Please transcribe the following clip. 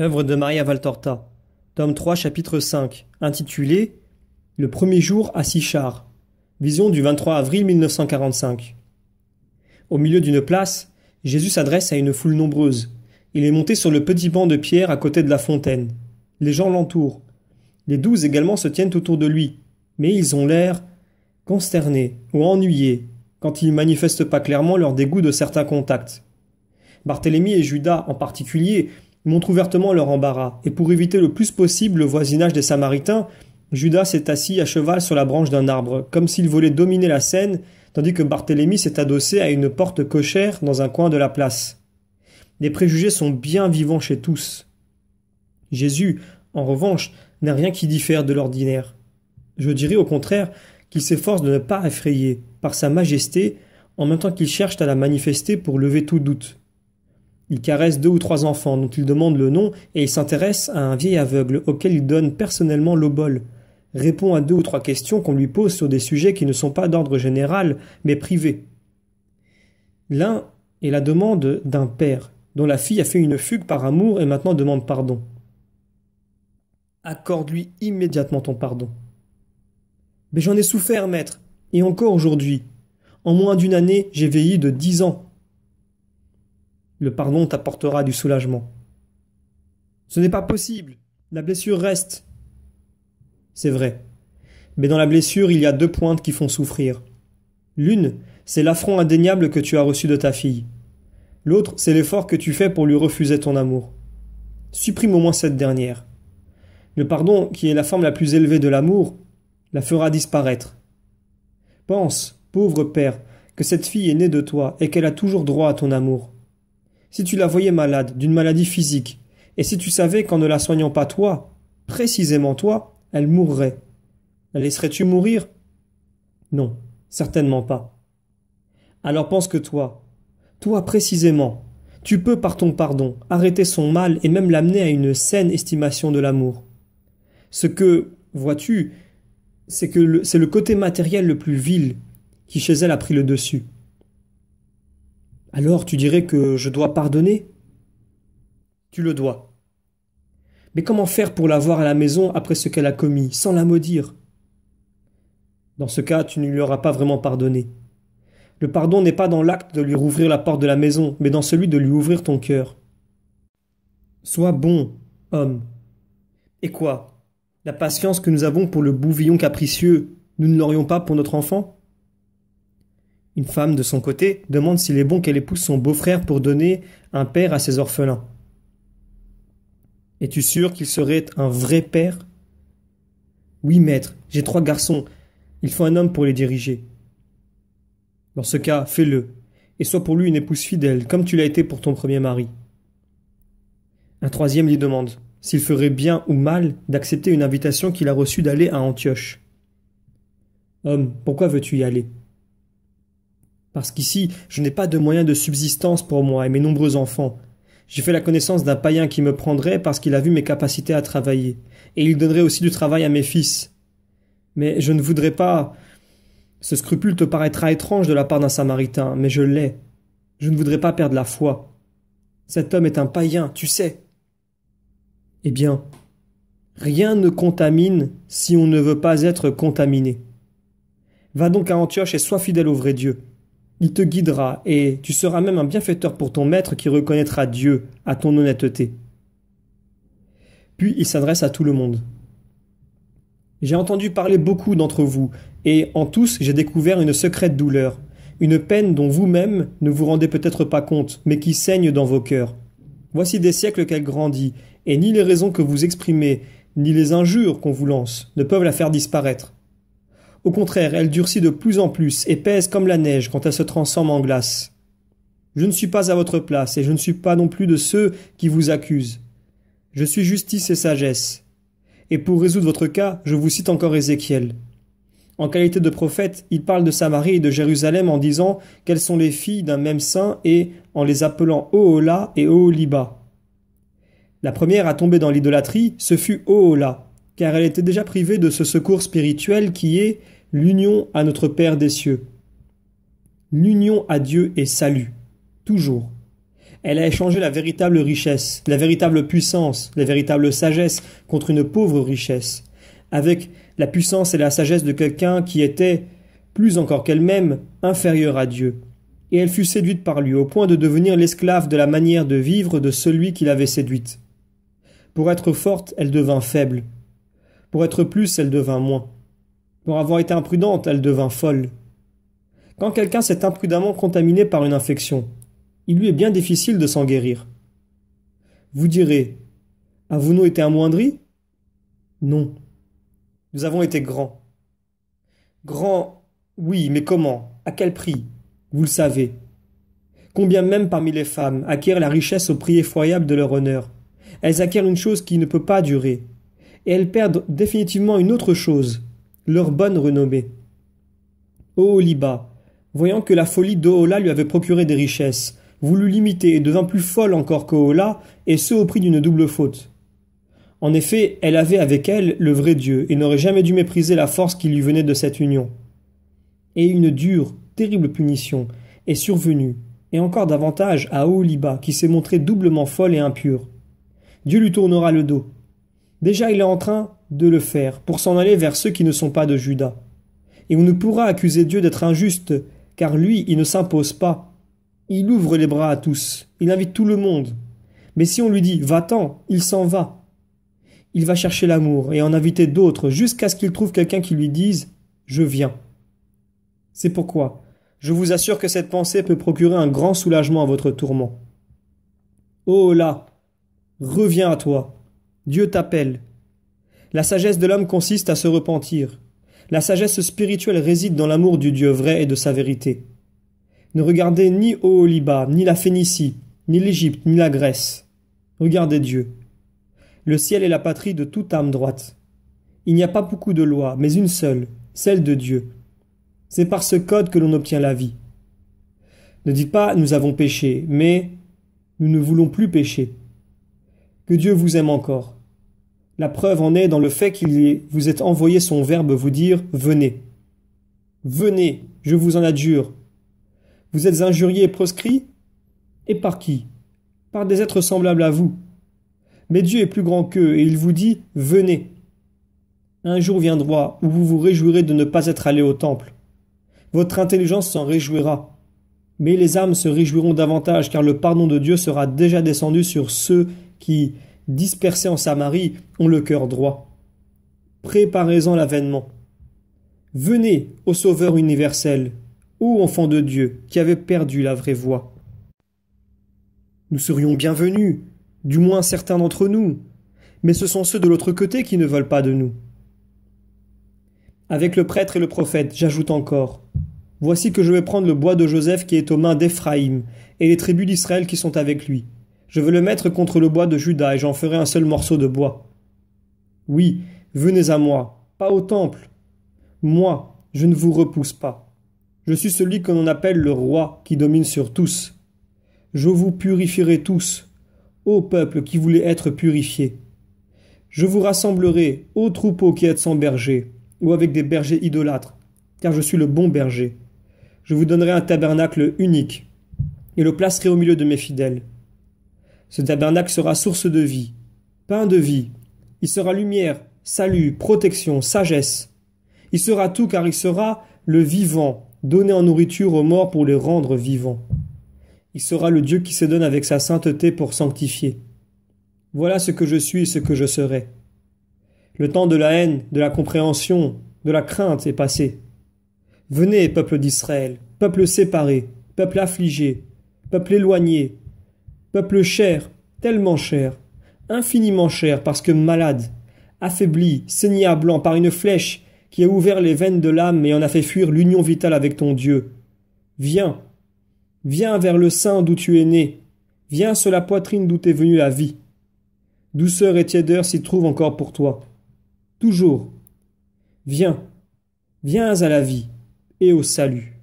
œuvre de Maria Valtorta, tome 3, chapitre 5, intitulé Le premier jour à Sichar », vision du 23 avril 1945. Au milieu d'une place, Jésus s'adresse à une foule nombreuse. Il est monté sur le petit banc de pierre à côté de la fontaine. Les gens l'entourent. Les douze également se tiennent autour de lui, mais ils ont l'air consternés ou ennuyés quand ils manifestent pas clairement leur dégoût de certains contacts. Barthélemy et Judas en particulier montre ouvertement leur embarras, et pour éviter le plus possible le voisinage des Samaritains, Judas s'est assis à cheval sur la branche d'un arbre, comme s'il voulait dominer la scène, tandis que Barthélemy s'est adossé à une porte cochère dans un coin de la place. Les préjugés sont bien vivants chez tous. Jésus, en revanche, n'a rien qui diffère de l'ordinaire. Je dirais au contraire qu'il s'efforce de ne pas effrayer, par sa majesté, en même temps qu'il cherche à la manifester pour lever tout doute. Il caresse deux ou trois enfants dont il demande le nom et il s'intéresse à un vieil aveugle auquel il donne personnellement l'obol. Répond à deux ou trois questions qu'on lui pose sur des sujets qui ne sont pas d'ordre général mais privés. L'un est la demande d'un père dont la fille a fait une fugue par amour et maintenant demande pardon. Accorde-lui immédiatement ton pardon. Mais j'en ai souffert, maître, et encore aujourd'hui. En moins d'une année, j'ai veillé de dix ans. Le pardon t'apportera du soulagement. Ce n'est pas possible. La blessure reste. C'est vrai. Mais dans la blessure, il y a deux pointes qui font souffrir. L'une, c'est l'affront indéniable que tu as reçu de ta fille. L'autre, c'est l'effort que tu fais pour lui refuser ton amour. Supprime au moins cette dernière. Le pardon, qui est la forme la plus élevée de l'amour, la fera disparaître. Pense, pauvre père, que cette fille est née de toi et qu'elle a toujours droit à ton amour si tu la voyais malade d'une maladie physique, et si tu savais qu'en ne la soignant pas toi, précisément toi, elle mourrait, la laisserais-tu mourir Non, certainement pas. Alors pense que toi, toi précisément, tu peux par ton pardon arrêter son mal et même l'amener à une saine estimation de l'amour. Ce que, vois-tu, c'est que c'est le côté matériel le plus vil qui chez elle a pris le dessus. Alors tu dirais que je dois pardonner Tu le dois. Mais comment faire pour l'avoir à la maison après ce qu'elle a commis, sans la maudire Dans ce cas, tu ne lui auras pas vraiment pardonné. Le pardon n'est pas dans l'acte de lui rouvrir la porte de la maison, mais dans celui de lui ouvrir ton cœur. Sois bon, homme. Et quoi La patience que nous avons pour le bouvillon capricieux, nous ne l'aurions pas pour notre enfant une femme, de son côté, demande s'il est bon qu'elle épouse son beau-frère pour donner un père à ses orphelins. Es-tu sûr qu'il serait un vrai père Oui, maître, j'ai trois garçons. Il faut un homme pour les diriger. Dans ce cas, fais-le, et sois pour lui une épouse fidèle, comme tu l'as été pour ton premier mari. Un troisième lui demande s'il ferait bien ou mal d'accepter une invitation qu'il a reçue d'aller à Antioche. Homme, pourquoi veux-tu y aller parce qu'ici je n'ai pas de moyens de subsistance pour moi et mes nombreux enfants. J'ai fait la connaissance d'un païen qui me prendrait parce qu'il a vu mes capacités à travailler, et il donnerait aussi du travail à mes fils. Mais je ne voudrais pas. Ce scrupule te paraîtra étrange de la part d'un samaritain, mais je l'ai. Je ne voudrais pas perdre la foi. Cet homme est un païen, tu sais. Eh bien, rien ne contamine si on ne veut pas être contaminé. Va donc à Antioche et sois fidèle au vrai Dieu il te guidera et tu seras même un bienfaiteur pour ton maître qui reconnaîtra Dieu à ton honnêteté. Puis il s'adresse à tout le monde. J'ai entendu parler beaucoup d'entre vous, et en tous j'ai découvert une secrète douleur, une peine dont vous-même ne vous rendez peut-être pas compte, mais qui saigne dans vos cœurs. Voici des siècles qu'elle grandit, et ni les raisons que vous exprimez, ni les injures qu'on vous lance ne peuvent la faire disparaître. Au contraire, elle durcit de plus en plus et pèse comme la neige quand elle se transforme en glace. Je ne suis pas à votre place et je ne suis pas non plus de ceux qui vous accusent. Je suis justice et sagesse. Et pour résoudre votre cas, je vous cite encore Ézéchiel. En qualité de prophète, il parle de Samarie et de Jérusalem en disant qu'elles sont les filles d'un même saint et en les appelant Ohola et Oholiba. La première à tomber dans l'idolâtrie, ce fut Ohola, car elle était déjà privée de ce secours spirituel qui est l'union à notre Père des cieux. L'union à Dieu est salut, toujours. Elle a échangé la véritable richesse, la véritable puissance, la véritable sagesse contre une pauvre richesse, avec la puissance et la sagesse de quelqu'un qui était, plus encore qu'elle-même, inférieur à Dieu. Et elle fut séduite par lui, au point de devenir l'esclave de la manière de vivre de celui qui l'avait séduite. Pour être forte, elle devint faible. Pour être plus, elle devint moins. Pour avoir été imprudente, elle devint folle. Quand quelqu'un s'est imprudemment contaminé par une infection, il lui est bien difficile de s'en guérir. Vous direz Avons-nous été amoindris Non. Nous avons été grands. Grands, oui, mais comment À quel prix Vous le savez. Combien même parmi les femmes acquièrent la richesse au prix effroyable de leur honneur Elles acquièrent une chose qui ne peut pas durer, et elles perdent définitivement une autre chose leur bonne renommée. liba voyant que la folie d'Ohola lui avait procuré des richesses, voulut l'imiter et devint plus folle encore qu'Ohola, et ce au prix d'une double faute. En effet, elle avait avec elle le vrai Dieu et n'aurait jamais dû mépriser la force qui lui venait de cette union. Et une dure, terrible punition est survenue, et encore davantage à Oholiba, qui s'est montrée doublement folle et impure. Dieu lui tournera le dos, Déjà, il est en train de le faire pour s'en aller vers ceux qui ne sont pas de Judas. Et on ne pourra accuser Dieu d'être injuste, car lui, il ne s'impose pas. Il ouvre les bras à tous, il invite tout le monde. Mais si on lui dit va-t'en, il s'en va. Il va chercher l'amour et en inviter d'autres jusqu'à ce qu'il trouve quelqu'un qui lui dise je viens. C'est pourquoi je vous assure que cette pensée peut procurer un grand soulagement à votre tourment. Oh là, reviens à toi, Dieu t'appelle. La sagesse de l'homme consiste à se repentir. La sagesse spirituelle réside dans l'amour du Dieu vrai et de sa vérité. Ne regardez ni Liban, ni la Phénicie, ni l'Égypte, ni la Grèce. Regardez Dieu. Le ciel est la patrie de toute âme droite. Il n'y a pas beaucoup de lois, mais une seule, celle de Dieu. C'est par ce code que l'on obtient la vie. Ne dites pas nous avons péché, mais nous ne voulons plus pécher. Que Dieu vous aime encore. La preuve en est dans le fait qu'il vous ait envoyé son verbe vous dire Venez. Venez, je vous en adjure. Vous êtes injurié et proscrit, Et par qui Par des êtres semblables à vous. Mais Dieu est plus grand qu'eux et il vous dit Venez. Un jour viendra où vous vous réjouirez de ne pas être allé au temple. Votre intelligence s'en réjouira. Mais les âmes se réjouiront davantage car le pardon de Dieu sera déjà descendu sur ceux qui dispersés en Samarie, ont le cœur droit. Préparez-en l'avènement. Venez au Sauveur universel, ô enfant de Dieu qui avez perdu la vraie voie. Nous serions bienvenus, du moins certains d'entre nous, mais ce sont ceux de l'autre côté qui ne veulent pas de nous. Avec le prêtre et le prophète, j'ajoute encore Voici que je vais prendre le bois de Joseph qui est aux mains d'Éphraïm, et les tribus d'Israël qui sont avec lui. Je veux le mettre contre le bois de Judas et j'en ferai un seul morceau de bois. Oui, venez à moi, pas au temple. Moi, je ne vous repousse pas. Je suis celui que l'on appelle le roi qui domine sur tous. Je vous purifierai tous, ô peuple qui voulait être purifié. »« Je vous rassemblerai, ô troupeau qui êtes sans berger, ou avec des bergers idolâtres, car je suis le bon berger. Je vous donnerai un tabernacle unique, et le placerai au milieu de mes fidèles. Ce tabernacle sera source de vie, pain de vie. Il sera lumière, salut, protection, sagesse. Il sera tout car il sera le vivant, donné en nourriture aux morts pour les rendre vivants. Il sera le Dieu qui se donne avec sa sainteté pour sanctifier. Voilà ce que je suis et ce que je serai. Le temps de la haine, de la compréhension, de la crainte est passé. Venez, peuple d'Israël, peuple séparé, peuple affligé, peuple éloigné, Peuple cher, tellement cher, infiniment cher parce que malade, affaibli, saigné à blanc par une flèche qui a ouvert les veines de l'âme et en a fait fuir l'union vitale avec ton Dieu. Viens, viens vers le sein d'où tu es né, viens sur la poitrine d'où t'es venue la vie. Douceur et tiédeur s'y trouvent encore pour toi. Toujours. Viens, viens à la vie et au salut.